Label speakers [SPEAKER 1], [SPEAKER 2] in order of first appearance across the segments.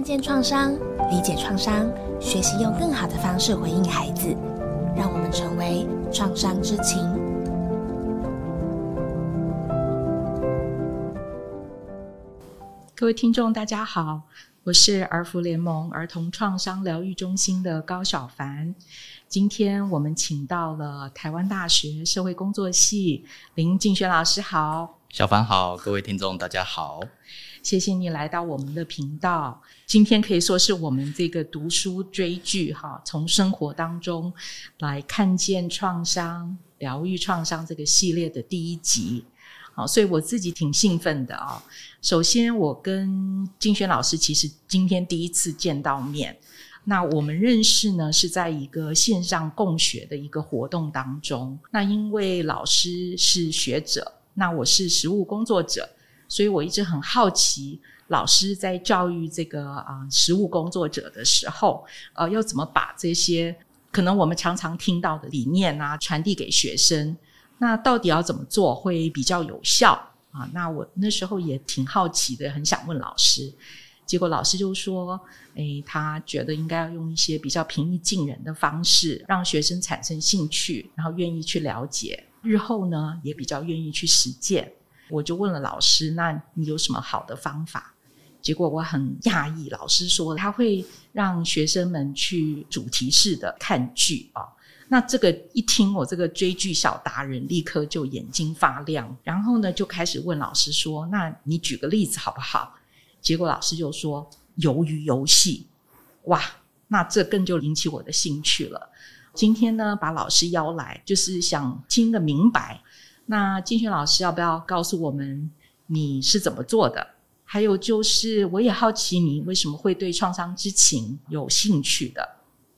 [SPEAKER 1] 看见创伤，理解创伤，学习用更好的方式回应孩子，让我们成为创伤之情。各位听众，大家好，我是儿福联盟儿童创伤疗愈中心的高小凡。今天我们请到了台湾大学社会工作系林静轩老师，好，
[SPEAKER 2] 小凡好，各位听众大家好。
[SPEAKER 1] 谢谢你来到我们的频道。今天可以说是我们这个读书追剧哈，从生活当中来看见创伤、疗愈创伤这个系列的第一集。好，所以我自己挺兴奋的啊。首先，我跟金轩老师其实今天第一次见到面。那我们认识呢，是在一个线上共学的一个活动当中。那因为老师是学者，那我是实务工作者。所以我一直很好奇，老师在教育这个啊实务工作者的时候，呃，要怎么把这些可能我们常常听到的理念啊传递给学生？那到底要怎么做会比较有效啊？那我那时候也挺好奇的，很想问老师。结果老师就说：“哎，他觉得应该要用一些比较平易近人的方式，让学生产生兴趣，然后愿意去了解，日后呢也比较愿意去实践。”我就问了老师：“那你有什么好的方法？”结果我很讶异，老师说他会让学生们去主题式的看剧啊。那这个一听，我这个追剧小达人立刻就眼睛发亮，然后呢就开始问老师说：“那你举个例子好不好？”结果老师就说：“鱿鱼游戏。”哇，那这更就引起我的兴趣了。今天呢，把老师邀来，就是想听个明白。那金雪老师要不要告诉我们你是怎么做的？还有就是，我也好奇你为什么会对创伤之情有兴趣的？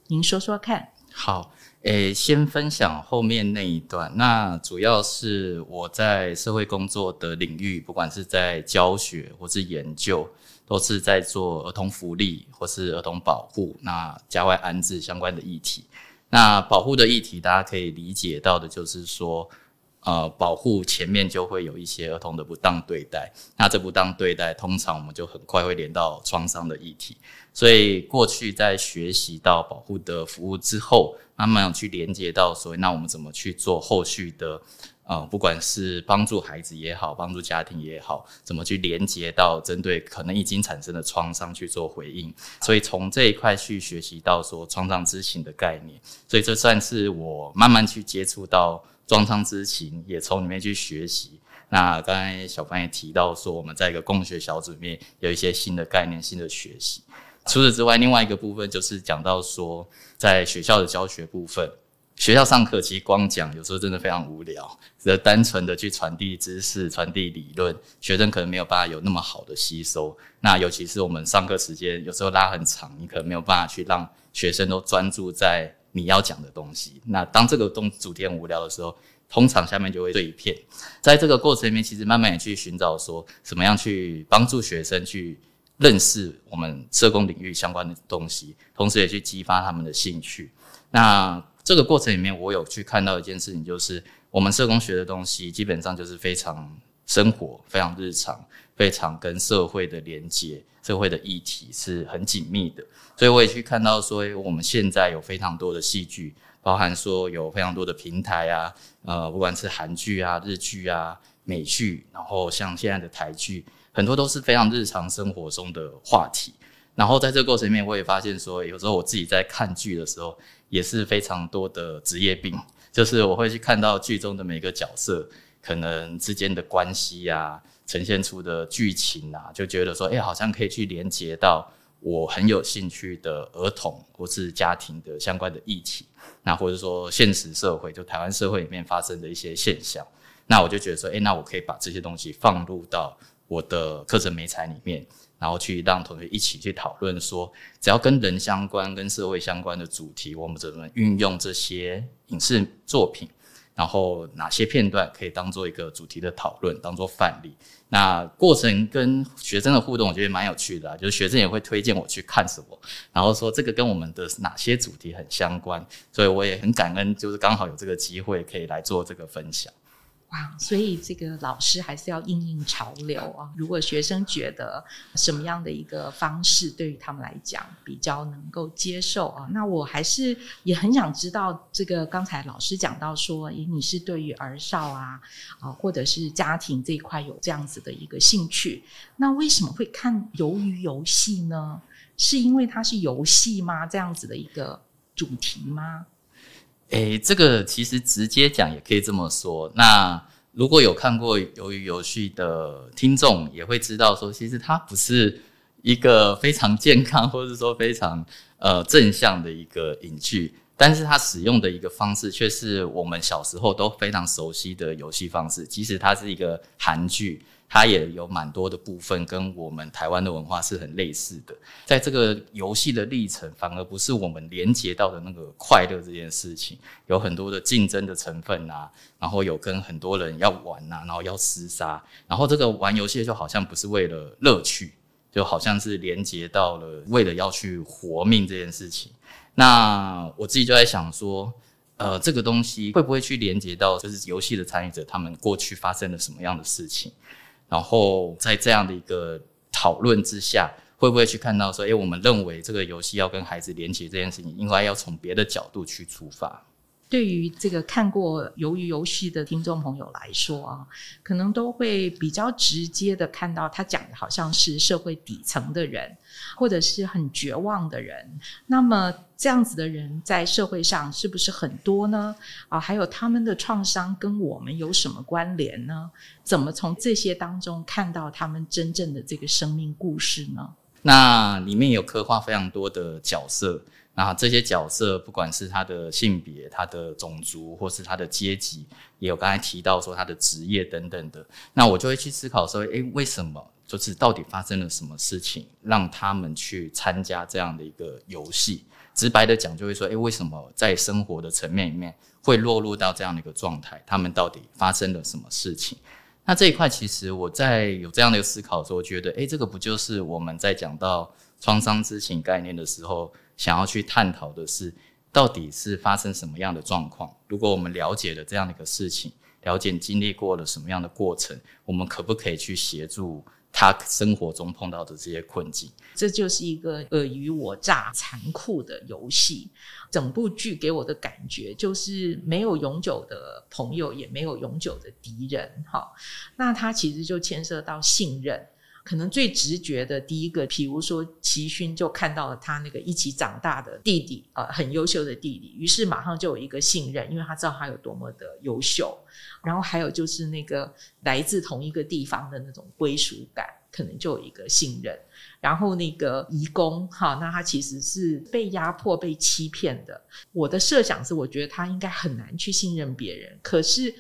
[SPEAKER 1] 您说说看。
[SPEAKER 2] 好，诶，先分享后面那一段。那主要是我在社会工作的领域，不管是在教学或是研究，都是在做儿童福利或是儿童保护、那家外安置相关的议题。那保护的议题，大家可以理解到的就是说。呃，保护前面就会有一些儿童的不当对待，那这不当对待，通常我们就很快会连到创伤的议题。所以过去在学习到保护的服务之后，慢慢去连接到所以那我们怎么去做后续的呃，不管是帮助孩子也好，帮助家庭也好，怎么去连接到针对可能已经产生的创伤去做回应。所以从这一块去学习到说创伤知情的概念，所以这算是我慢慢去接触到。撞上之情也从里面去学习。那刚才小凡也提到说，我们在一个共学小组里面有一些新的概念、新的学习。除此之外，另外一个部分就是讲到说，在学校的教学部分，学校上课其实光讲有时候真的非常无聊，只单纯的去传递知识、传递理论，学生可能没有办法有那么好的吸收。那尤其是我们上课时间有时候拉很长，你可能没有办法去让学生都专注在。你要讲的东西，那当这个东主题很无聊的时候，通常下面就会碎片。在这个过程里面，其实慢慢也去寻找说怎么样去帮助学生去认识我们社工领域相关的东西，同时也去激发他们的兴趣。那这个过程里面，我有去看到一件事情，就是我们社工学的东西基本上就是非常生活、非常日常、非常跟社会的连接。社会的议题是很紧密的，所以我也去看到说，我们现在有非常多的戏剧，包含说有非常多的平台啊，呃，不管是韩剧啊、日剧啊、美剧，然后像现在的台剧，很多都是非常日常生活中的话题。然后在这个过程里面，我也发现说，有时候我自己在看剧的时候，也是非常多的职业病，就是我会去看到剧中的每个角色可能之间的关系呀。呈现出的剧情啊，就觉得说，哎，好像可以去连接到我很有兴趣的儿童或是家庭的相关的议题，那或者说现实社会，就台湾社会里面发生的一些现象，那我就觉得说，哎，那我可以把这些东西放入到我的课程美材里面，然后去让同学一起去讨论说，只要跟人相关、跟社会相关的主题，我们怎么运用这些影视作品。然后哪些片段可以当做一个主题的讨论，当做范例？那过程跟学生的互动，我觉得蛮有趣的啊。就是学生也会推荐我去看什么，然后说这个跟我们的哪些主题很相关。所以我也很感恩，就是刚好有这个机会可以来做这个分享。
[SPEAKER 1] 哇，所以这个老师还是要应应潮流啊！如果学生觉得什么样的一个方式对于他们来讲比较能够接受啊，那我还是也很想知道，这个刚才老师讲到说，诶，你是对于儿少啊啊，或者是家庭这一块有这样子的一个兴趣，那为什么会看鱿鱼游戏呢？是因为它是游戏吗？这样子的一个主题吗？
[SPEAKER 2] 诶，这个其实直接讲也可以这么说。那如果有看过《鱿鱼游戏》的听众，也会知道说，其实它不是一个非常健康，或者说非常呃正向的一个影剧。但是它使用的一个方式，却是我们小时候都非常熟悉的游戏方式。即使它是一个韩剧。它也有蛮多的部分跟我们台湾的文化是很类似的，在这个游戏的历程，反而不是我们连接到的那个快乐这件事情，有很多的竞争的成分呐，然后有跟很多人要玩呐，然后要厮杀，然后这个玩游戏就好像不是为了乐趣，就好像是连接到了为了要去活命这件事情。那我自己就在想说，呃，这个东西会不会去连接到就是游戏的参与者他们过去发生了什么样的事情？然后在这样的一个讨论之下，会不会去看到说，诶，我们认为这个游戏要跟孩子连接这件事情，应该要从别的角度去出发。
[SPEAKER 1] 对于这个看过《鱿鱼游戏》的听众朋友来说啊，可能都会比较直接的看到，他讲的好像是社会底层的人，或者是很绝望的人。那么这样子的人在社会上是不是很多呢？啊，还有他们的创伤跟我们有什么关联呢？怎么从这些当中看到他们真正的这个生命故事呢？
[SPEAKER 2] 那里面有刻画非常多的角色。那这些角色，不管是他的性别、他的种族，或是他的阶级，也有刚才提到说他的职业等等的。那我就会去思考说，诶，为什么就是到底发生了什么事情，让他们去参加这样的一个游戏？直白的讲，就会说，诶，为什么在生活的层面里面会落入到这样的一个状态？他们到底发生了什么事情？那这一块其实我在有这样的一个思考，的时候，觉得，诶，这个不就是我们在讲到创伤知情概念的时候？想要去探讨的是，到底是发生什么样的状况？如果我们了解了这样的一个事情，了解经历过了什么样的过程，我们可不可以去协助他生活中碰到的这些困境？
[SPEAKER 1] 这就是一个尔虞我诈、残酷的游戏。整部剧给我的感觉就是没有永久的朋友，也没有永久的敌人。哈，那它其实就牵涉到信任。可能最直觉的第一个，比如说齐勋就看到了他那个一起长大的弟弟啊，很优秀的弟弟，于是马上就有一个信任，因为他知道他有多么的优秀。然后还有就是那个来自同一个地方的那种归属感，可能就有一个信任。然后那个移工哈，那他其实是被压迫、被欺骗的。我的设想是，我觉得他应该很难去信任别人，可是。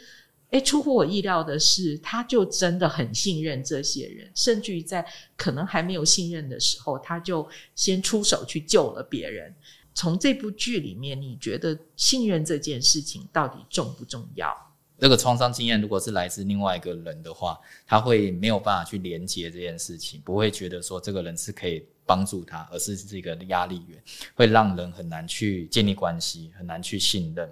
[SPEAKER 1] 哎，出乎我意料的是，他就真的很信任这些人，甚至于在可能还没有信任的时候，他就先出手去救了别人。从这部剧里面，你觉得信任这件事情到底重不重要？
[SPEAKER 2] 这个创伤经验如果是来自另外一个人的话，他会没有办法去连接这件事情，不会觉得说这个人是可以帮助他，而是这个压力源，会让人很难去建立关系，很难去信任。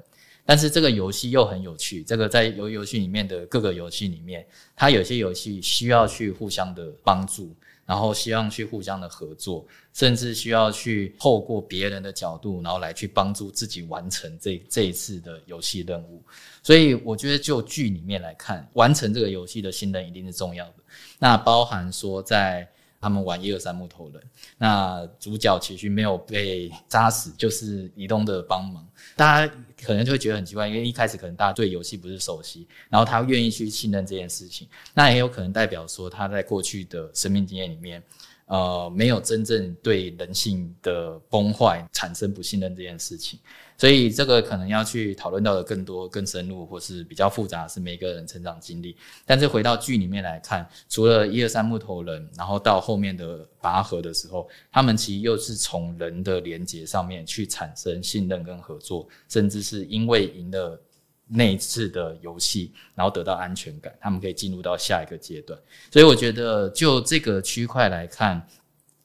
[SPEAKER 2] 但是这个游戏又很有趣，这个在游游戏里面的各个游戏里面，它有些游戏需要去互相的帮助，然后希望去互相的合作，甚至需要去透过别人的角度，然后来去帮助自己完成这这一次的游戏任务。所以我觉得，就剧里面来看，完成这个游戏的新人一定是重要的。那包含说在。他们玩一二三木头人，那主角其实没有被扎死，就是移动的帮忙。大家可能就会觉得很奇怪，因为一开始可能大家对游戏不是熟悉，然后他愿意去信任这件事情，那也有可能代表说他在过去的生命经验里面。呃，没有真正对人性的崩坏产生不信任这件事情，所以这个可能要去讨论到的更多、更深入，或是比较复杂，是每个人成长经历。但是回到剧里面来看，除了一二三木头人，然后到后面的拔河的时候，他们其实又是从人的连接上面去产生信任跟合作，甚至是因为赢了。那一次的游戏，然后得到安全感，他们可以进入到下一个阶段。所以我觉得，就这个区块来看。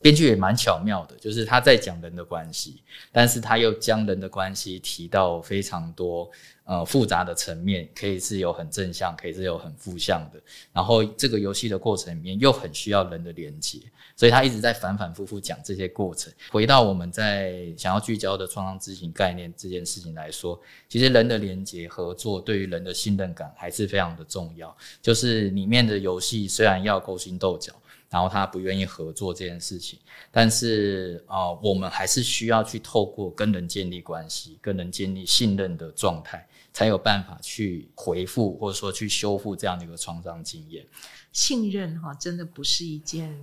[SPEAKER 2] 编剧也蛮巧妙的，就是他在讲人的关系，但是他又将人的关系提到非常多呃复杂的层面，可以是有很正向，可以是有很负向的。然后这个游戏的过程里面又很需要人的连接，所以他一直在反反复复讲这些过程。回到我们在想要聚焦的创伤知情概念这件事情来说，其实人的连接、合作对于人的信任感还是非常的重要。就是里面的游戏虽然要勾心斗角。然后他不愿意合作这件事情，但是啊，我们还是需要去透过跟人建立关系、跟人建立信任的状态，才有办法去回复或者说去修复这样的一个创
[SPEAKER 1] 伤经验。信任哈，真的不是一件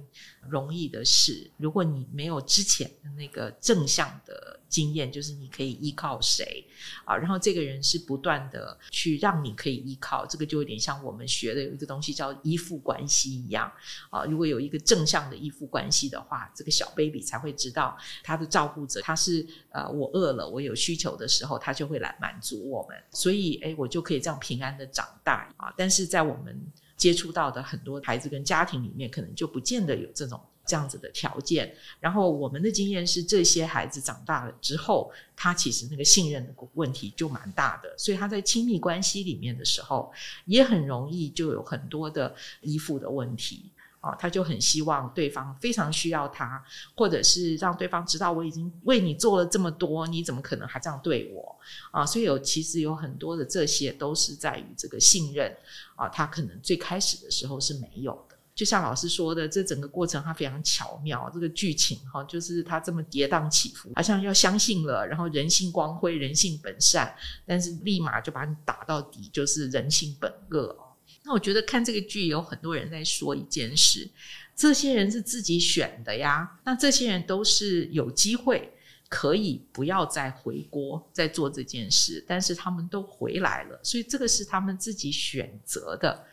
[SPEAKER 1] 容易的事。如果你没有之前的那个正向的经验，就是你可以依靠谁啊？然后这个人是不断的去让你可以依靠，这个就有点像我们学的有一个东西叫依附关系一样啊。如果有一个正向的依附关系的话，这个小 baby 才会知道他的照顾者他是呃，我饿了，我有需求的时候，他就会来满足我们，所以哎，我就可以这样平安的长大啊。但是在我们接触到的很多孩子跟家庭里面，可能就不见得有这种这样子的条件。然后我们的经验是，这些孩子长大了之后，他其实那个信任的问题就蛮大的，所以他在亲密关系里面的时候，也很容易就有很多的依附的问题。啊，他就很希望对方非常需要他，或者是让对方知道我已经为你做了这么多，你怎么可能还这样对我？啊，所以有其实有很多的这些都是在于这个信任啊，他可能最开始的时候是没有的。就像老师说的，这整个过程它非常巧妙，这个剧情哈，就是它这么跌宕起伏，好像要相信了，然后人性光辉、人性本善，但是立马就把你打到底，就是人性本恶。我觉得看这个剧有很多人在说一件事，这些人是自己选的呀。那这些人都是有机会可以不要再回国再做这件事，但是他们都回来了，所以这个是他们自己选择的。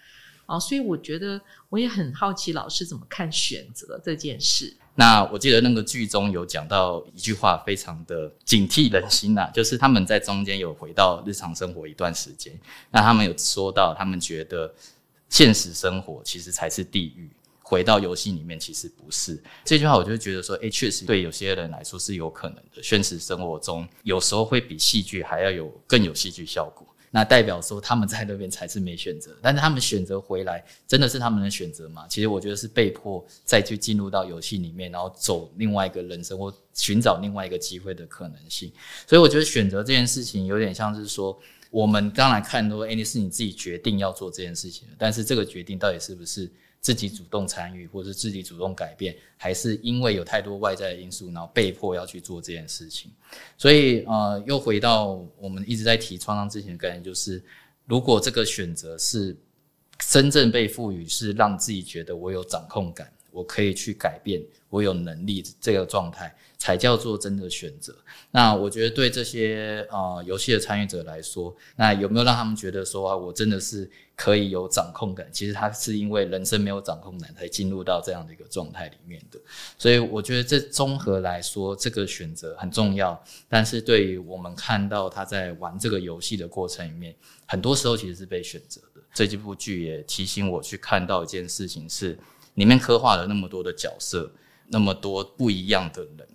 [SPEAKER 1] 啊，所以我觉得我也很好奇老师怎么看选择这件事。
[SPEAKER 2] 那我记得那个剧中有讲到一句话，非常的警惕人心呐，就是他们在中间有回到日常生活一段时间，那他们有说到，他们觉得现实生活其实才是地狱，回到游戏里面其实不是。这句话我就觉得说，诶，确实对有些人来说是有可能的，现实生活中有时候会比戏剧还要有更有戏剧效果。那代表说他们在那边才是没选择，但是他们选择回来，真的是他们的选择吗？其实我觉得是被迫再去进入到游戏里面，然后走另外一个人生或寻找另外一个机会的可能性。所以我觉得选择这件事情有点像是说，我们当然看多 a n d 是你自己决定要做这件事情，但是这个决定到底是不是？自己主动参与，或者是自己主动改变，还是因为有太多外在的因素，然后被迫要去做这件事情。所以，呃，又回到我们一直在提创伤之前，的概念，就是，如果这个选择是真正被赋予，是让自己觉得我有掌控感，我可以去改变，我有能力，这个状态才叫做真的选择。那我觉得对这些呃游戏的参与者来说，那有没有让他们觉得说啊，我真的是？可以有掌控感，其实他是因为人生没有掌控感，才进入到这样的一个状态里面的。所以我觉得这综合来说，这个选择很重要。但是，对于我们看到他在玩这个游戏的过程里面，很多时候其实是被选择的。这几部剧也提醒我去看到一件事情，是里面刻画了那么多的角色，那么多不一样的人。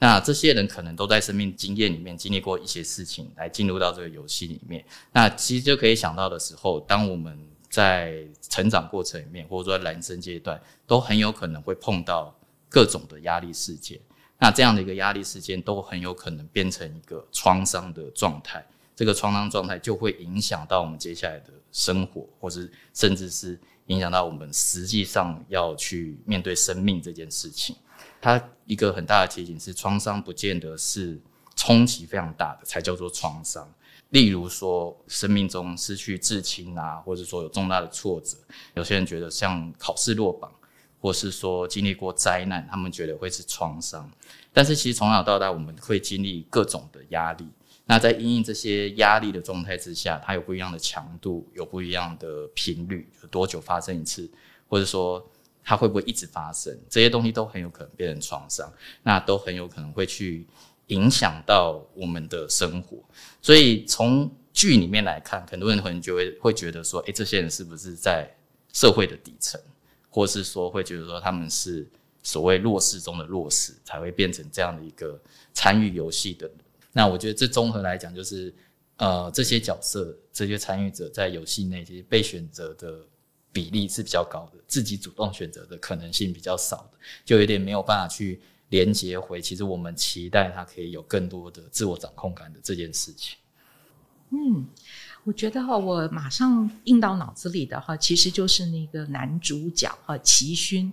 [SPEAKER 2] 那这些人可能都在生命经验里面经历过一些事情，来进入到这个游戏里面。那其实就可以想到的时候，当我们在成长过程里面，或者说人生阶段，都很有可能会碰到各种的压力事件。那这样的一个压力事件，都很有可能变成一个创伤的状态。这个创伤状态就会影响到我们接下来的生活，或是甚至是影响到我们实际上要去面对生命这件事情。它一个很大的提醒是，创伤不见得是冲击非常大的才叫做创伤。例如说，生命中失去至亲啊，或者说有重大的挫折，有些人觉得像考试落榜，或是说经历过灾难，他们觉得会是创伤。但是其实从小到大，我们会经历各种的压力。那在因应这些压力的状态之下，它有不一样的强度，有不一样的频率，有多久发生一次，或者说。它会不会一直发生？这些东西都很有可能变成创伤，那都很有可能会去影响到我们的生活。所以从剧里面来看，很多人可能就会会觉得说：，诶，这些人是不是在社会的底层，或是说会觉得说他们是所谓弱势中的弱势，才会变成这样的一个参与游戏的？那我觉得这综合来讲，就是呃，这些角色、这些参与者在游戏内其实被选择的。比例是比较高的，自己主动选择的可能性比较少的，就有点没有办法去连接回。其实我们期待他可以有更多的自我掌控感的这件事情。
[SPEAKER 1] 嗯，我觉得哈，我马上印到脑子里的哈，其实就是那个男主角哈齐勋。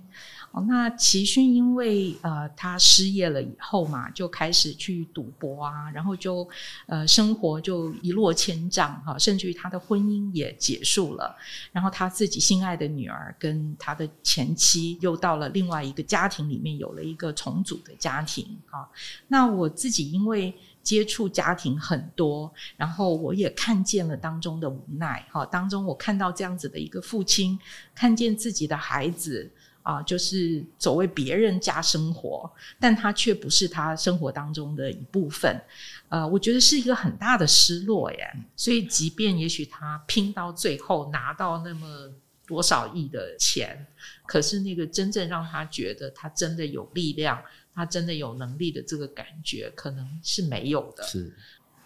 [SPEAKER 1] 那齐勋因为呃他失业了以后嘛，就开始去赌博啊，然后就呃生活就一落千丈哈，甚至于他的婚姻也结束了，然后他自己心爱的女儿跟他的前妻又到了另外一个家庭里面，有了一个重组的家庭哈。那我自己因为接触家庭很多，然后我也看见了当中的无奈哈，当中我看到这样子的一个父亲，看见自己的孩子。啊，就是走为别人家生活，但他却不是他生活当中的一部分。呃，我觉得是一个很大的失落耶。所以，即便也许他拼到最后拿到那么多少亿的钱，可是那个真正让他觉得他真的有力量，他真的有能力的这个感觉，可能是没有的。是。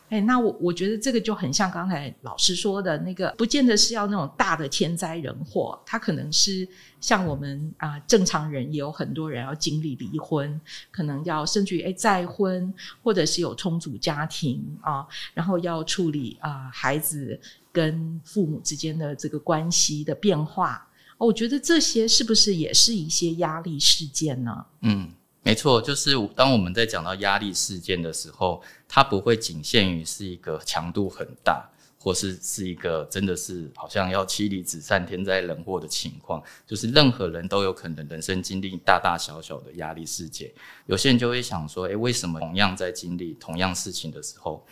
[SPEAKER 1] 哎，那我我觉得这个就很像刚才老师说的那个，不见得是要那种大的天灾人祸，它可能是像我们啊，正常人也有很多人要经历离婚，可能要甚至于哎再婚，或者是有充足家庭啊，然后要处理啊孩子跟父母之间的这个关系的变化。我觉得这些是不是也是一些压力事件呢？
[SPEAKER 2] 嗯。没错，就是当我们在讲到压力事件的时候，它不会仅限于是一个强度很大，或是是一个真的是好像要妻离子散、天灾人祸的情况。就是任何人都有可能人生经历大大小小的压力事件。有些人就会想说：“诶，为什么同样在经历同样事情的时候，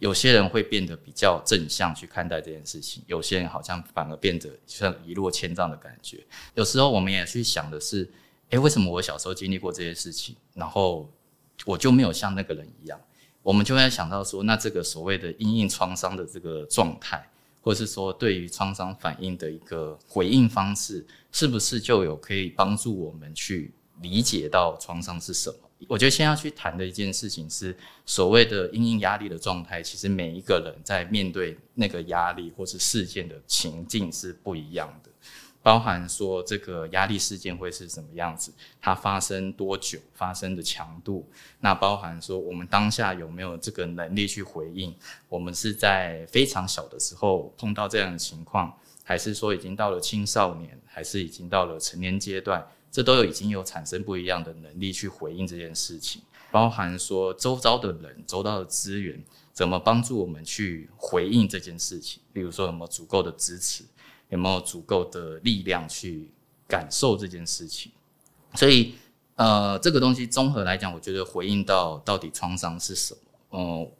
[SPEAKER 2] 有些人会变得比较正向去看待这件事情？有些人好像反而变得像一落千丈的感觉。”有时候我们也去想的是。哎，为什么我小时候经历过这些事情，然后我就没有像那个人一样？我们就会想到说，那这个所谓的阴应创伤的这个状态，或是说对于创伤反应的一个回应方式，是不是就有可以帮助我们去理解到创伤是什么？我觉得先要去谈的一件事情是，所谓的阴应压力的状态，其实每一个人在面对那个压力或是事件的情境是不一样的。包含说这个压力事件会是什么样子，它发生多久，发生的强度。那包含说我们当下有没有这个能力去回应？我们是在非常小的时候碰到这样的情况，还是说已经到了青少年，还是已经到了成年阶段？这都有已经有产生不一样的能力去回应这件事情。包含说周遭的人、周遭的资源，怎么帮助我们去回应这件事情？比如说有没有足够的支持？有没有足够的力量去感受这件事情？所以，呃，这个东西综合来讲，我觉得回应到到底创伤是什么？嗯，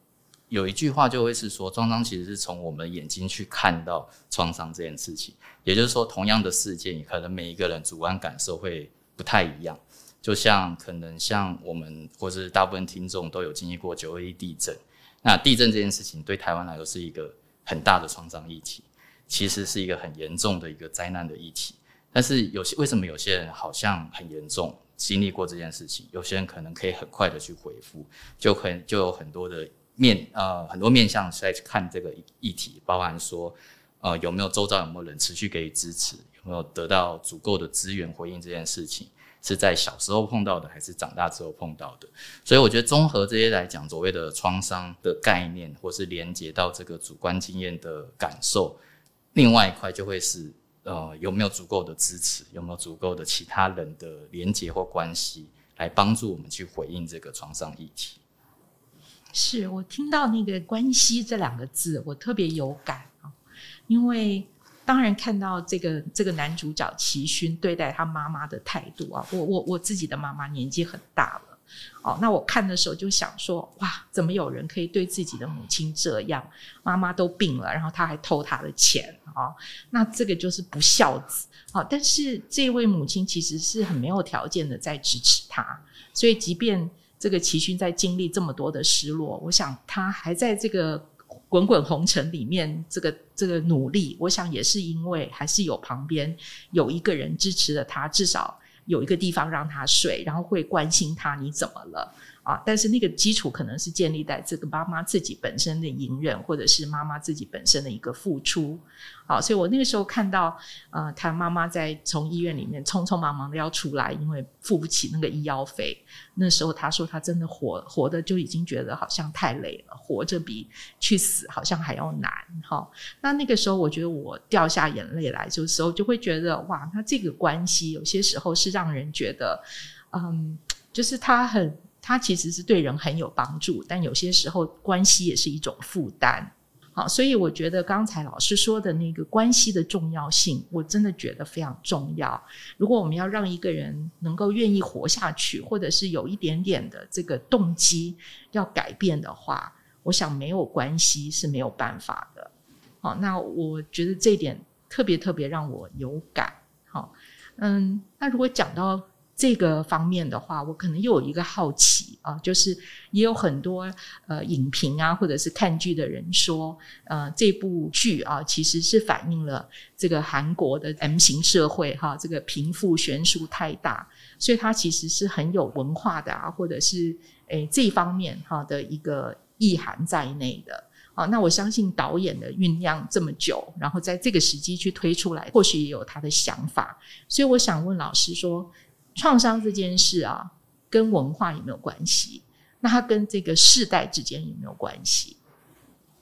[SPEAKER 2] 有一句话就会是说，创伤其实是从我们眼睛去看到创伤这件事情。也就是说，同样的事件，可能每一个人主观感受会不太一样。就像可能像我们或是大部分听众都有经历过九二一地震，那地震这件事情对台湾来说是一个很大的创伤议题。其实是一个很严重的一个灾难的议题，但是有些为什么有些人好像很严重经历过这件事情，有些人可能可以很快的去回复，就很就有很多的面呃很多面向在看这个议题，包含说呃有没有周遭有没有人持续给予支持，有没有得到足够的资源回应这件事情，是在小时候碰到的还是长大之后碰到的？所以我觉得综合这些来讲，所谓的创伤的概念，或是连接到这个主观经验的感受。另外一块就会是，呃，有没有足够的支持，有没有足够的其他人的连接或关系，来帮助我们去回应这个床上议题？
[SPEAKER 1] 是我听到那个“关系”这两个字，我特别有感啊，因为当然看到这个这个男主角齐勋对待他妈妈的态度啊，我我我自己的妈妈年纪很大了。哦，那我看的时候就想说，哇，怎么有人可以对自己的母亲这样？妈妈都病了，然后他还偷他的钱啊！那这个就是不孝子啊！但是这位母亲其实是很没有条件的在支持他，所以即便这个齐勋在经历这么多的失落，我想他还在这个滚滚红尘里面这个这个努力，我想也是因为还是有旁边有一个人支持了他，至少。有一个地方让他睡，然后会关心他，你怎么了？但是那个基础可能是建立在这个妈妈自己本身的隐忍，或者是妈妈自己本身的一个付出。好，所以我那个时候看到，呃，他妈妈在从医院里面匆匆忙忙的要出来，因为付不起那个医药费。那时候他说他真的活活的就已经觉得好像太累了，活着比去死好像还要难。哈，那那个时候我觉得我掉下眼泪来，就时候就会觉得哇，那这个关系有些时候是让人觉得，嗯，就是他很。它其实是对人很有帮助，但有些时候关系也是一种负担。好，所以我觉得刚才老师说的那个关系的重要性，我真的觉得非常重要。如果我们要让一个人能够愿意活下去，或者是有一点点的这个动机要改变的话，我想没有关系是没有办法的。好，那我觉得这点特别特别让我有感。好，嗯，那如果讲到。这个方面的话，我可能又有一个好奇啊，就是也有很多呃影评啊，或者是看剧的人说，呃，这部剧啊其实是反映了这个韩国的 M 型社会哈，这个贫富悬殊太大，所以它其实是很有文化的啊，或者是诶这方面哈的一个意涵在内的。好，那我相信导演的酝酿这么久，然后在这个时机去推出来，或许也有他的想法，所以我想问老师说。创伤这件事啊，跟文化有没有关系？那它跟这个世代之间有没有关系？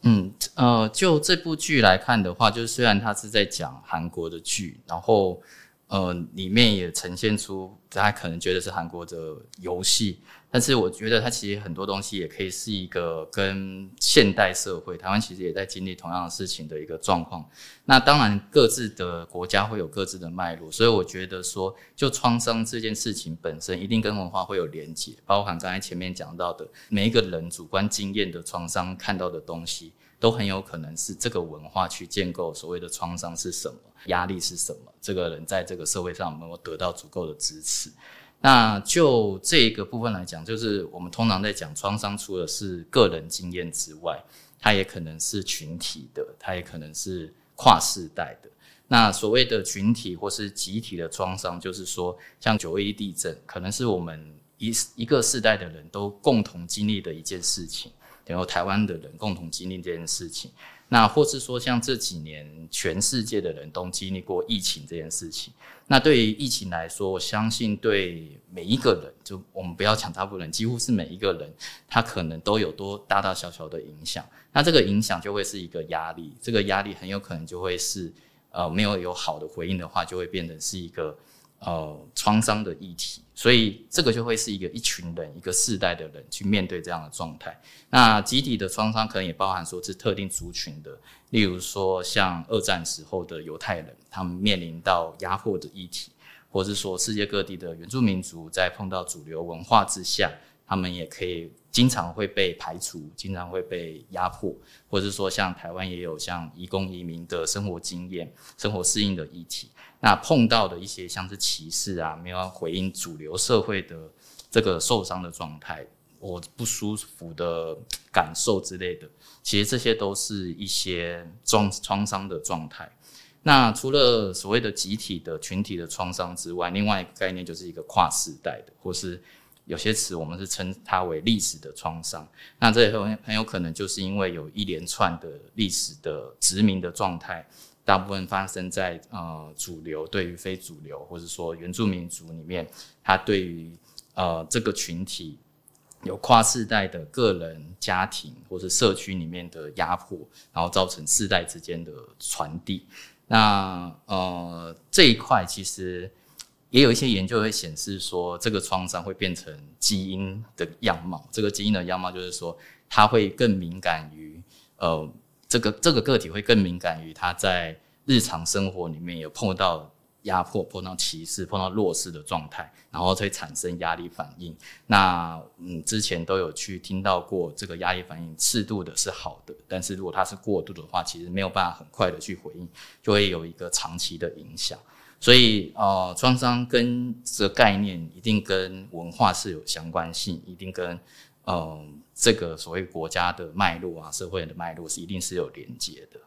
[SPEAKER 2] 嗯，呃，就这部剧来看的话，就虽然它是在讲韩国的剧，然后。呃，里面也呈现出大家可能觉得是韩国的游戏，但是我觉得它其实很多东西也可以是一个跟现代社会，台湾其实也在经历同样的事情的一个状况。那当然各自的国家会有各自的脉络，所以我觉得说，就创伤这件事情本身，一定跟文化会有连结，包含刚才前面讲到的每一个人主观经验的创伤，看到的东西。都很有可能是这个文化去建构所谓的创伤是什么，压力是什么，这个人在这个社会上没有得到足够的支持。那就这个部分来讲，就是我们通常在讲创伤，除了是个人经验之外，它也可能是群体的，它也可能是跨世代的。那所谓的群体或是集体的创伤，就是说，像九一地震，可能是我们一一个世代的人都共同经历的一件事情。然后台湾的人共同经历这件事情，那或是说像这几年全世界的人都经历过疫情这件事情，那对于疫情来说，我相信对每一个人，就我们不要讲大部分人，几乎是每一个人，他可能都有多大大小小的影响，那这个影响就会是一个压力，这个压力很有可能就会是呃没有有好的回应的话，就会变得是一个呃创伤的议题。所以这个就会是一个一群人、一个世代的人去面对这样的状态。那集体的创伤可能也包含说是特定族群的，例如说像二战时候的犹太人，他们面临到压迫的议题，或是说世界各地的原住民族在碰到主流文化之下，他们也可以经常会被排除、经常会被压迫，或是说像台湾也有像移工移民的生活经验、生活适应的议题。那碰到的一些像是歧视啊，没有回应主流社会的这个受伤的状态，我不舒服的感受之类的，其实这些都是一些创创伤的状态。那除了所谓的集体的群体的创伤之外，另外一个概念就是一个跨时代的，或是有些词我们是称它为历史的创伤。那这很很有可能就是因为有一连串的历史的殖民的状态。大部分发生在呃主流对于非主流，或者说原住民族里面，他对于呃这个群体有跨世代的个人、家庭或者社区里面的压迫，然后造成世代之间的传递。那呃这一块其实也有一些研究会显示说，这个创伤会变成基因的样貌。这个基因的样貌就是说，它会更敏感于呃。这个这个个体会更敏感于他在日常生活里面有碰到压迫、碰到歧视、碰到弱势的状态，然后会产生压力反应。那嗯，之前都有去听到过这个压力反应，适度的是好的，但是如果它是过度的话，其实没有办法很快的去回应，就会有一个长期的影响。所以呃，创伤跟这个概念一定跟文化是有相关性，一定跟。嗯，这个所谓国家的脉络啊，社会的脉络是一定是有
[SPEAKER 1] 连接的。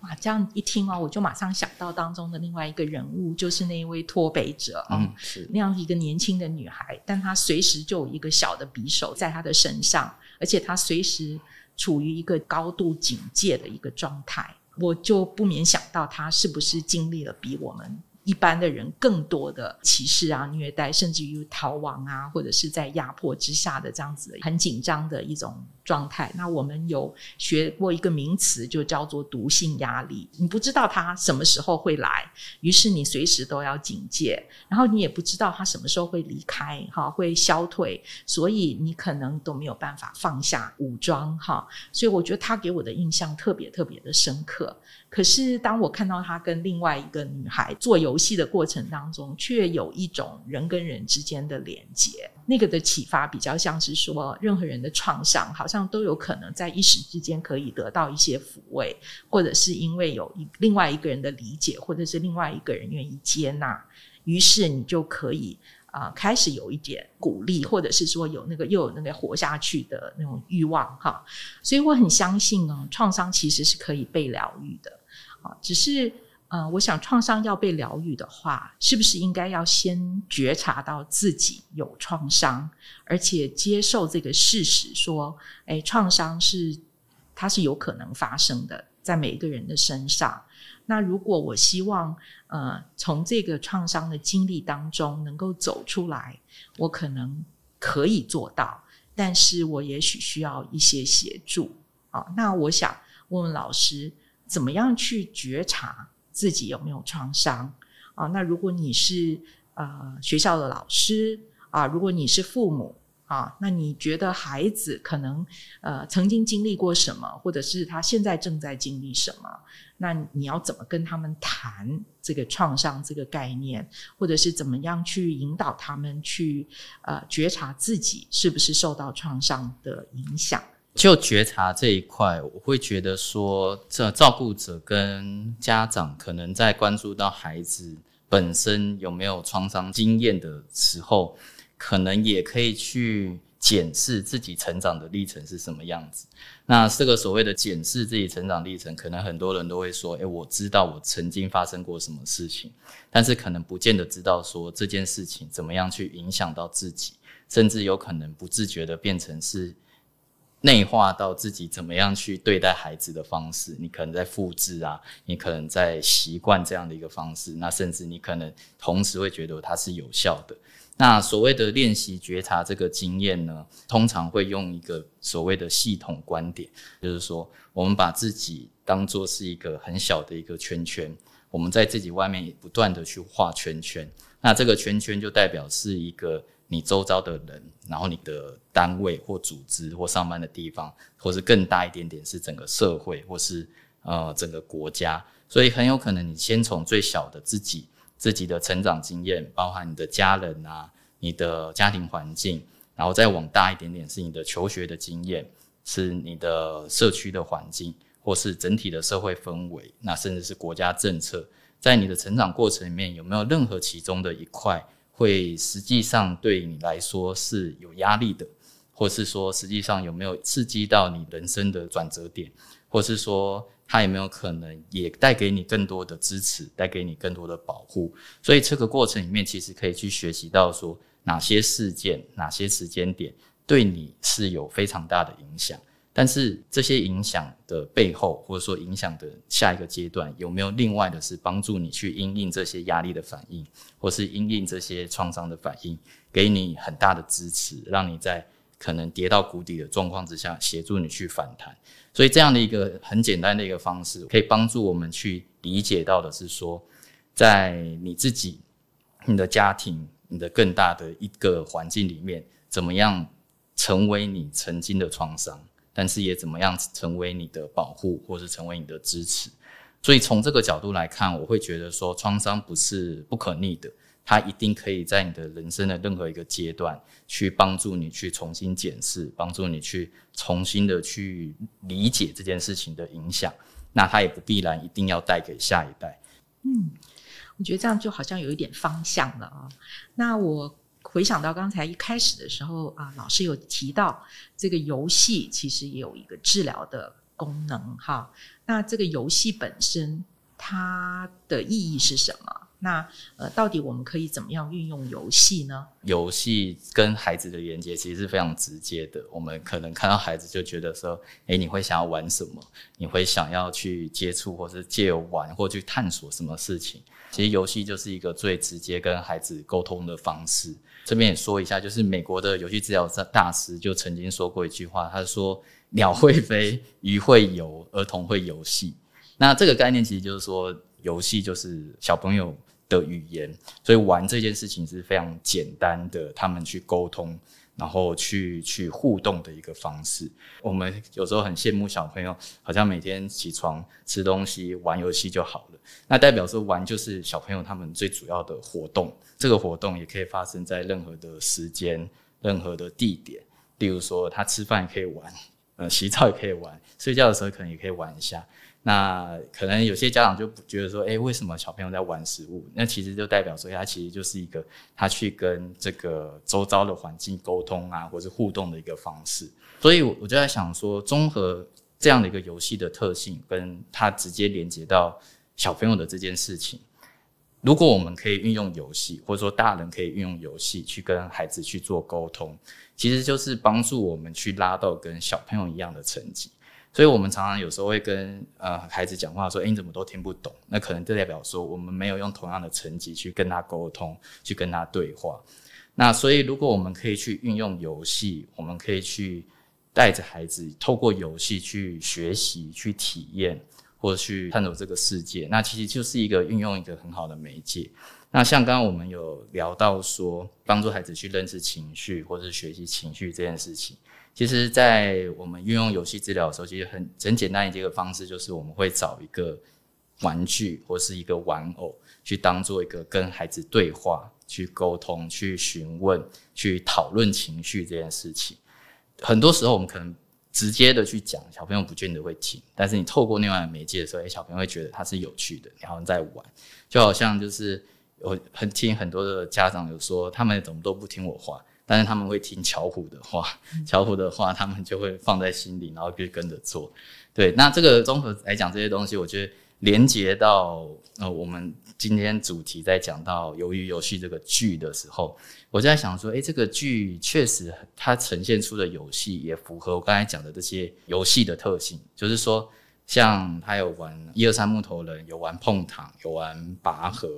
[SPEAKER 1] 哇，这样一听啊，我就马上想到当中的另外一个人物，就是那一位脱北者，嗯，是那样一个年轻的女孩，但她随时就有一个小的匕首在她的身上，而且她随时处于一个高度警戒的一个状态，我就不免想到她是不是经历了比我们。一般的人更多的歧视啊、虐待，甚至于逃亡啊，或者是在压迫之下的这样子很紧张的一种状态。那我们有学过一个名词，就叫做毒性压力。你不知道它什么时候会来，于是你随时都要警戒，然后你也不知道它什么时候会离开，哈，会消退，所以你可能都没有办法放下武装，哈。所以我觉得他给我的印象特别特别的深刻。可是，当我看到他跟另外一个女孩做游戏的过程当中，却有一种人跟人之间的连接，那个的启发比较像是说，任何人的创伤好像都有可能在一时之间可以得到一些抚慰，或者是因为有另外一个人的理解，或者是另外一个人愿意接纳，于是你就可以啊开始有一点鼓励，或者是说有那个又有那个活下去的那种欲望哈。所以我很相信啊，创伤其实是可以被疗愈的。只是，呃，我想创伤要被疗愈的话，是不是应该要先觉察到自己有创伤，而且接受这个事实，说，哎，创伤是它是有可能发生的在每一个人的身上。那如果我希望，呃，从这个创伤的经历当中能够走出来，我可能可以做到，但是我也许需要一些协助。啊，那我想问问老师。怎么样去觉察自己有没有创伤啊？那如果你是呃学校的老师啊，如果你是父母啊，那你觉得孩子可能呃曾经经历过什么，或者是他现在正在经历什么？那你要怎么跟他们谈这个创伤这个概念，或者是怎么样去引导他们去呃觉察自己是不是受到创伤的影响？
[SPEAKER 2] 就觉察这一块，我会觉得说，这照顾者跟家长可能在关注到孩子本身有没有创伤经验的时候，可能也可以去检视自己成长的历程是什么样子。那这个所谓的检视自己成长历程，可能很多人都会说：“诶，我知道我曾经发生过什么事情，但是可能不见得知道说这件事情怎么样去影响到自己，甚至有可能不自觉的变成是。”内化到自己怎么样去对待孩子的方式，你可能在复制啊，你可能在习惯这样的一个方式，那甚至你可能同时会觉得它是有效的。那所谓的练习觉察这个经验呢，通常会用一个所谓的系统观点，就是说我们把自己当做是一个很小的一个圈圈，我们在自己外面不断的去画圈圈，那这个圈圈就代表是一个。你周遭的人，然后你的单位或组织或上班的地方，或是更大一点点是整个社会或是呃整个国家，所以很有可能你先从最小的自己自己的成长经验，包含你的家人啊、你的家庭环境，然后再往大一点点是你的求学的经验，是你的社区的环境，或是整体的社会氛围，那甚至是国家政策，在你的成长过程里面有没有任何其中的一块？会实际上对你来说是有压力的，或是说实际上有没有刺激到你人生的转折点，或是说它有没有可能也带给你更多的支持，带给你更多的保护。所以这个过程里面其实可以去学习到说哪些事件、哪些时间点对你是有非常大的影响。但是这些影响的背后，或者说影响的下一个阶段，有没有另外的是帮助你去因应这些压力的反应，或是因应这些创伤的反应，给你很大的支持，让你在可能跌到谷底的状况之下，协助你去反弹？所以这样的一个很简单的一个方式，可以帮助我们去理解到的是说，在你自己、你的家庭、你的更大的一个环境里面，怎么样成为你曾经的创伤。但是也怎么样成为你的保护，或者是成为你的支持？所以从这个角度来看，我会觉得说创伤不是不可逆的，它一定可以在你的人生的任何一个阶段去帮助你去重新检视，帮助你去重新的去理解这件事情的影响。那它也不必然一定要带给下一代。
[SPEAKER 1] 嗯，我觉得这样就好像有一点方向了啊。那我。回想到刚才一开始的时候啊，老师有提到这个游戏其实也有一个治疗的功能哈。那这个游戏本身它的意义是什么？那呃，到底我们可以怎么样运用游戏呢？
[SPEAKER 2] 游戏跟孩子的连接其实是非常直接的。我们可能看到孩子就觉得说，哎，你会想要玩什么？你会想要去接触或是借玩或去探索什么事情？其实游戏就是一个最直接跟孩子沟通的方式。这边也说一下，就是美国的游戏治疗大师就曾经说过一句话，他说：“鸟会飞，鱼会游，儿童会游戏。”那这个概念其实就是说，游戏就是小朋友的语言，所以玩这件事情是非常简单的，他们去沟通。然后去去互动的一个方式，我们有时候很羡慕小朋友，好像每天起床吃东西、玩游戏就好了。那代表说玩就是小朋友他们最主要的活动，这个活动也可以发生在任何的时间、任何的地点。例如说，他吃饭可以玩，呃，洗澡也可以玩，睡觉的时候可能也可以玩一下。那可能有些家长就不觉得说，哎，为什么小朋友在玩食物？那其实就代表说，他其实就是一个他去跟这个周遭的环境沟通啊，或是互动的一个方式。所以，我我就在想说，综合这样的一个游戏的特性，跟它直接连接到小朋友的这件事情，如果我们可以运用游戏，或者说大人可以运用游戏去跟孩子去做沟通，其实就是帮助我们去拉到跟小朋友一样的层级。所以，我们常常有时候会跟呃孩子讲话，说：“你怎么都听不懂？”那可能就代表说，我们没有用同样的层级去跟他沟通，去跟他对话。那所以，如果我们可以去运用游戏，我们可以去带着孩子透过游戏去学习、去体验或去探索这个世界，那其实就是一个运用一个很好的媒介。那像刚刚我们有聊到说，帮助孩子去认识情绪或是学习情绪这件事情。其实，在我们运用游戏治疗的时候，其实很很简单的一个方式，就是我们会找一个玩具或是一个玩偶，去当做一个跟孩子对话、去沟通、去询问、去讨论情绪这件事情。很多时候，我们可能直接的去讲，小朋友不见得会听，但是你透过另外媒介的时候，哎，小朋友会觉得它是有趣的，然后在玩。就好像就是我很听很多的家长有说，他们怎么都不听我话。但是他们会听巧虎的话，巧虎的话他们就会放在心里，然后就跟着做。对，那这个综合来讲，这些东西我觉得连接到呃，我们今天主题在讲到《鱿鱼游戏》这个剧的时候，我就在想说，诶，这个剧确实它呈现出的游戏也符合我刚才讲的这些游戏的特性，就是说像他有玩一二三木头人，有玩碰糖，有玩拔河、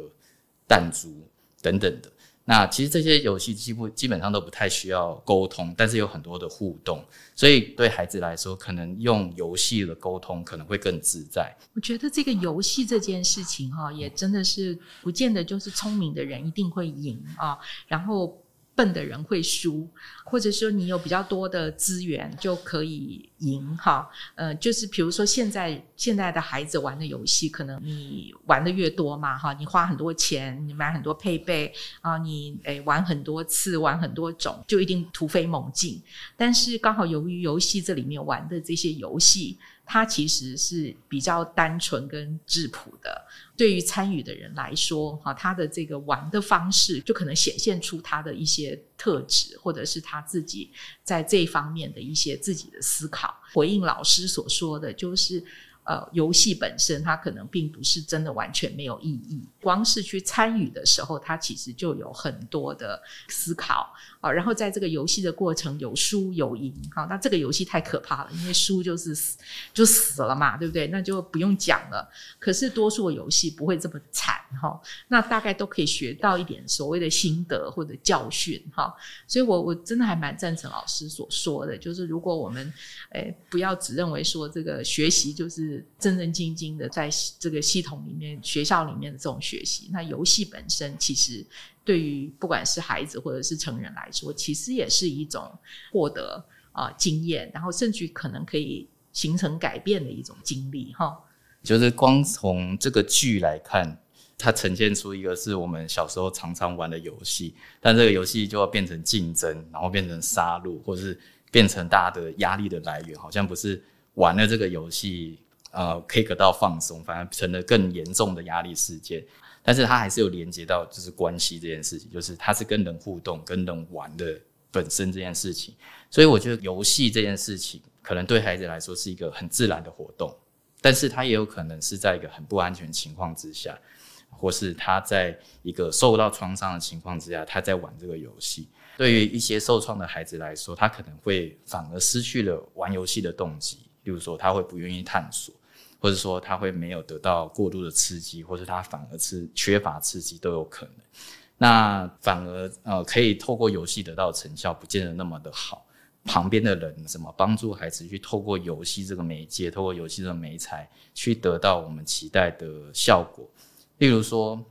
[SPEAKER 2] 弹珠等等的。那其实这些游戏几乎基本上都不太需要沟通，但是有很多的互动，所以对孩子来说，可能用游戏的沟通可能会更自在。
[SPEAKER 1] 我觉得这个游戏这件事情哈，也真的是不见得就是聪明的人一定会赢啊，然后。笨的人会输，或者说你有比较多的资源就可以赢哈。呃，就是比如说现在现在的孩子玩的游戏，可能你玩的越多嘛哈，你花很多钱，你买很多配备啊，你诶玩很多次，玩很多种，就一定突飞猛进。但是刚好由于游戏这里面玩的这些游戏，它其实是比较单纯跟质朴的。对于参与的人来说，哈，他的这个玩的方式就可能显现出他的一些特质，或者是他自己在这一方面的一些自己的思考。回应老师所说的就是，呃，游戏本身它可能并不是真的完全没有意义，光是去参与的时候，它其实就有很多的思考。然后在这个游戏的过程有输有赢，好，那这个游戏太可怕了，因为输就是死就死了嘛，对不对？那就不用讲了。可是多数游戏不会这么惨哈，那大概都可以学到一点所谓的心得或者教训哈。所以，我我真的还蛮赞成老师所说的，就是如果我们诶不要只认为说这个学习就是正正经经的在这个系统里面、学校里面的这种学习，那游戏本身其实。对于不管是孩子或者是成人来说，其实也是一种获得啊经验，然后甚至可能可以形成改变的一种经历哈。
[SPEAKER 2] 就是光从这个剧来看，它呈现出一个是我们小时候常常玩的游戏，但这个游戏就要变成竞争，然后变成杀戮，或是变成大家的压力的来源，好像不是玩了这个游戏呃，可以得到放松，反而成了更严重的压力事件。但是它还是有连接到，就是关系这件事情，就是它是跟人互动、跟人玩的本身这件事情。所以我觉得游戏这件事情，可能对孩子来说是一个很自然的活动，但是它也有可能是在一个很不安全情况之下，或是他在一个受到创伤的情况之下，他在玩这个游戏。对于一些受创的孩子来说，他可能会反而失去了玩游戏的动机，例如说他会不愿意探索。或者说他会没有得到过度的刺激，或者他反而是缺乏刺激都有可能。那反而呃，可以透过游戏得到成效，不见得那么的好。旁边的人怎么帮助孩子去透过游戏这个媒介，透过游戏的媒材去得到我们期待的效果？例如说，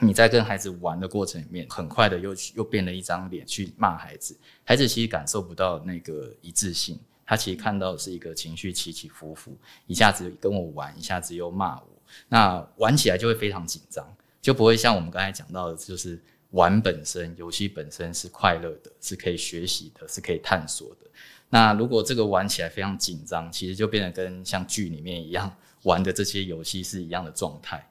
[SPEAKER 2] 你在跟孩子玩的过程里面，很快的又又变了一张脸去骂孩子，孩子其实感受不到那个一致性。他其实看到的是一个情绪起起伏伏，一下子跟我玩，一下子又骂我。那玩起来就会非常紧张，就不会像我们刚才讲到的，就是玩本身、游戏本身是快乐的，是可以学习的，是可以探索的。那如果这个玩起来非常紧张，其实就变得跟像剧里面一样玩的这些游戏是一样的状态。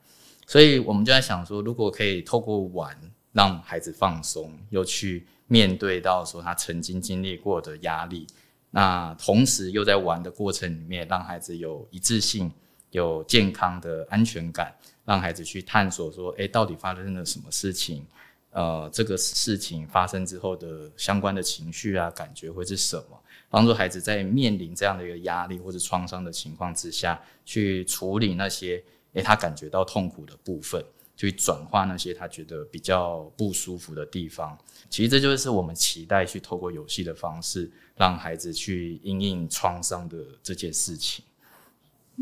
[SPEAKER 2] 所以我们就在想说，如果可以透过玩让孩子放松，又去面对到说他曾经经历过的压力。那同时又在玩的过程里面，让孩子有一致性，有健康的安全感，让孩子去探索说，诶，到底发生了什么事情？呃，这个事情发生之后的相关的情绪啊，感觉会是什么？帮助孩子在面临这样的一个压力或者创伤的情况之下去处理那些，诶，他感觉到痛苦的部分，去转化那些他觉得比较不舒服的地方。其实这就是我们期待去透过游戏的方式。让孩子去应应创伤的这件事情。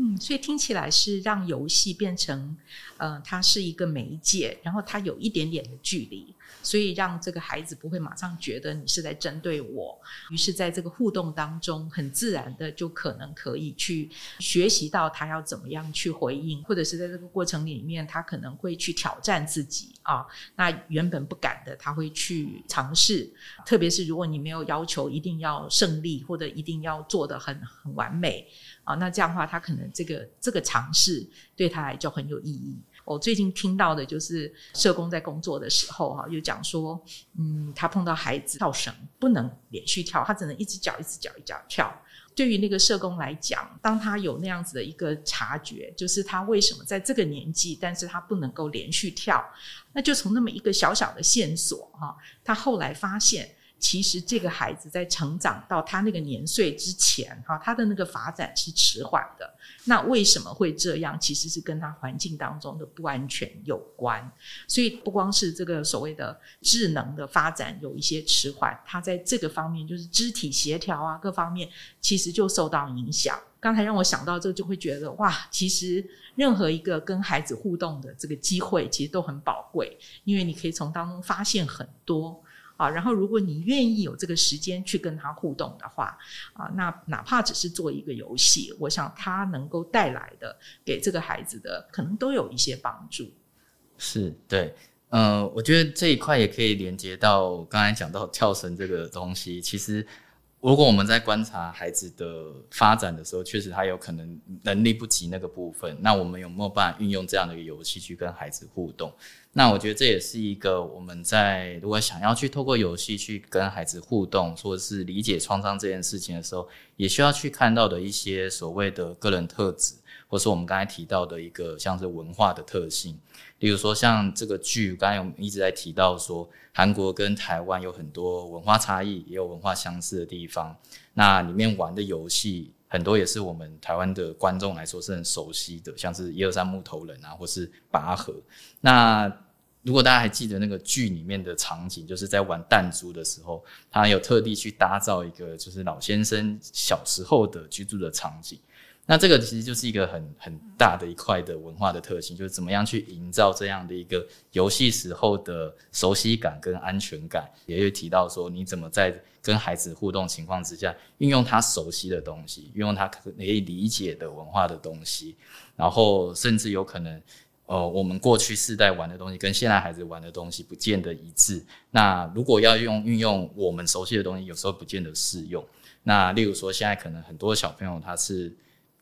[SPEAKER 1] 嗯，所以听起来是让游戏变成，呃，它是一个媒介，然后它有一点点的距离，所以让这个孩子不会马上觉得你是在针对我，于是，在这个互动当中，很自然的就可能可以去学习到他要怎么样去回应，或者是在这个过程里面，他可能会去挑战自己啊。那原本不敢的，他会去尝试。特别是如果你没有要求一定要胜利或者一定要做的很很完美。啊，那这样的话，他可能这个这个尝试对他来就很有意义。我最近听到的就是社工在工作的时候，哈，有讲说，嗯，他碰到孩子跳绳不能连续跳，他只能一只脚一只脚一脚跳。对于那个社工来讲，当他有那样子的一个察觉，就是他为什么在这个年纪，但是他不能够连续跳，那就从那么一个小小的线索，哈，他后来发现。其实这个孩子在成长到他那个年岁之前，哈，他的那个发展是迟缓的。那为什么会这样？其实是跟他环境当中的不安全有关。所以不光是这个所谓的智能的发展有一些迟缓，他在这个方面就是肢体协调啊，各方面其实就受到影响。刚才让我想到这就会觉得哇，其实任何一个跟孩子互动的这个机会，其实都很宝贵，因为你可以从当中发现很多。啊，然后如果你愿意有这个时间去跟他互动的话，啊，那哪怕只是做一个游戏，我想他能够带来的给这个孩子的，可能都有一些帮助。
[SPEAKER 2] 是对，嗯，我觉得这一块也可以连接到刚才讲到跳绳这个东西，其实。如果我们在观察孩子的发展的时候，确实他有可能能力不及那个部分，那我们有没有办法运用这样的一个游戏去跟孩子互动？那我觉得这也是一个我们在如果想要去透过游戏去跟孩子互动，或是理解创伤这件事情的时候，也需要去看到的一些所谓的个人特质。或是我们刚才提到的一个像是文化的特性，例如说像这个剧，刚才我们一直在提到说，韩国跟台湾有很多文化差异，也有文化相似的地方。那里面玩的游戏很多也是我们台湾的观众来说是很熟悉的，像是一二三木头人啊，或是拔河。那如果大家还记得那个剧里面的场景，就是在玩弹珠的时候，他有特地去打造一个就是老先生小时候的居住的场景。那这个其实就是一个很很大的一块的文化的特性，就是怎么样去营造这样的一个游戏时候的熟悉感跟安全感。也有提到说，你怎么在跟孩子互动情况之下，运用他熟悉的东西，运用他可以理解的文化的东西，然后甚至有可能，呃，我们过去世代玩的东西跟现在孩子玩的东西不见得一致。那如果要用运用我们熟悉的东西，有时候不见得适用。那例如说，现在可能很多小朋友他是。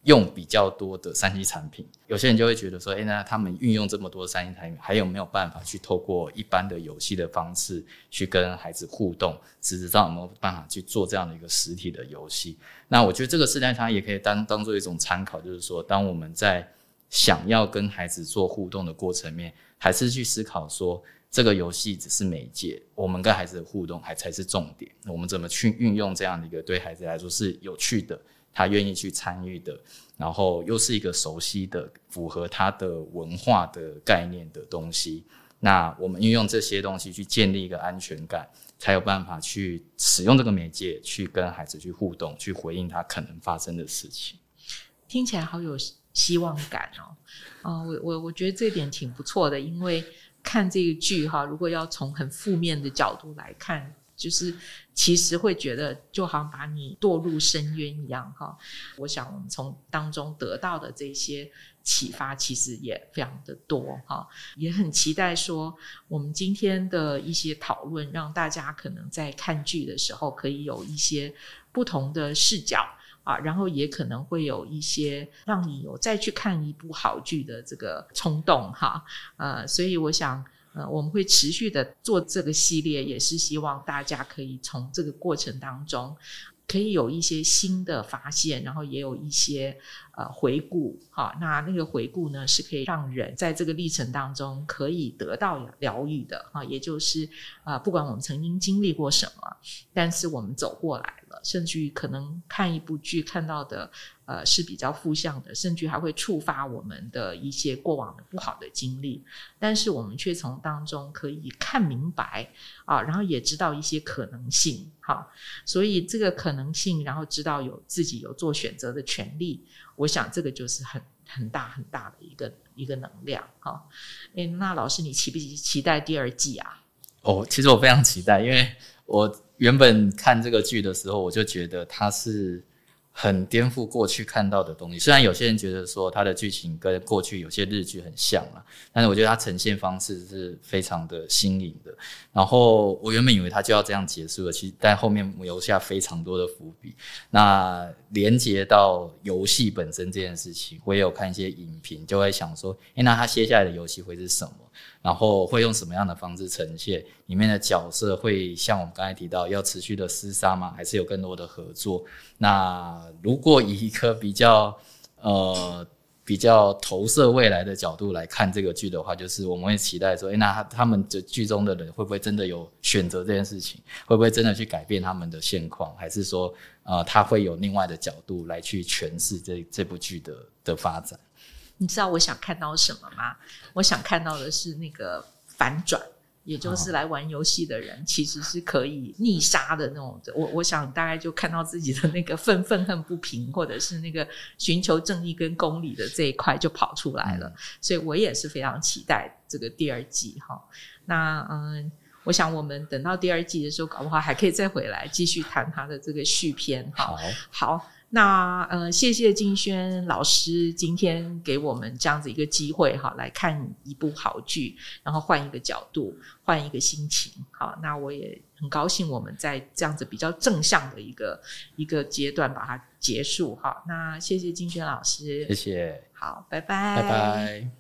[SPEAKER 2] 用比较多的三 D 产品，有些人就会觉得说，哎，那他们运用这么多三 D 产品，还有没有办法去透过一般的游戏的方式去跟孩子互动？只知道有没有办法去做这样的一个实体的游戏？那我觉得这个事例它也可以当当做一种参考，就是说，当我们在想要跟孩子做互动的过程面，还是去思考说，这个游戏只是媒介，我们跟孩子的互动还才是重点。我们怎么去运用这样的一个对孩子来说是有趣的？他愿意去参与的，然后又是一个熟悉的、符合他的文化的概念的东西。那我们运用这些东西去建立一个安全感，才有办法去使用这个媒介去跟孩子去互动，去回应他可能发生的事情。
[SPEAKER 1] 听起来好有希望感哦！啊，我我我觉得这点挺不错的，因为看这个剧哈，如果要从很负面的角度来看。就是其实会觉得就好像把你堕入深渊一样哈，我想从当中得到的这些启发其实也非常的多哈，也很期待说我们今天的一些讨论让大家可能在看剧的时候可以有一些不同的视角啊，然后也可能会有一些让你有再去看一部好剧的这个冲动哈，呃，所以我想。呃，我们会持续的做这个系列，也是希望大家可以从这个过程当中，可以有一些新的发现，然后也有一些。呃，回顾哈，那那个回顾呢，是可以让人在这个历程当中可以得到疗愈的哈，也就是啊，不管我们曾经经历过什么，但是我们走过来了。甚至于可能看一部剧看到的呃是比较负向的，甚至还会触发我们的一些过往的不好的经历，但是我们却从当中可以看明白啊，然后也知道一些可能性哈，所以这个可能性，然后知道有自己有做选择的权利。我想这个就是很很大很大的一个一个能量哈，诶，那老师你期不期期待第二季啊？
[SPEAKER 2] 哦，其实我非常期待，因为我原本看这个剧的时候，我就觉得它是。很颠覆过去看到的东西，虽然有些人觉得说它的剧情跟过去有些日剧很像啊，但是我觉得它呈现方式是非常的新颖的。然后我原本以为它就要这样结束了，其实但后面留下非常多的伏笔，那连接到游戏本身这件事情，我也有看一些影评，就会想说，诶，那他接下来的游戏会是什么？然后会用什么样的方式呈现？里面的角色会像我们刚才提到，要持续的厮杀吗？还是有更多的合作？那如果以一个比较呃比较投射未来的角度来看这个剧的话，就是我们会期待说，诶，那他们这剧中的人会不会真的有选择这件事情？会不会真的去改变他们的现况？还是说，呃，他会有另外的角度来去诠释这这部剧的的发展？
[SPEAKER 1] 你知道我想看到什么吗？我想看到的是那个反转，也就是来玩游戏的人其实是可以逆杀的那种。我我想大概就看到自己的那个愤愤恨不平，或者是那个寻求正义跟公理的这一块就跑出来了。所以我也是非常期待这个第二季哈。那嗯，我想我们等到第二季的时候，搞不好还可以再回来继续谈他的这个续篇好。好。那呃，谢谢金轩老师今天给我们这样子一个机会哈，来看一部好剧，然后换一个角度，换一个心情。好，那我也很高兴我们在这样子比较正向的一个一个阶段把它结束哈。那谢谢金轩老师，谢谢，好，拜拜，拜拜。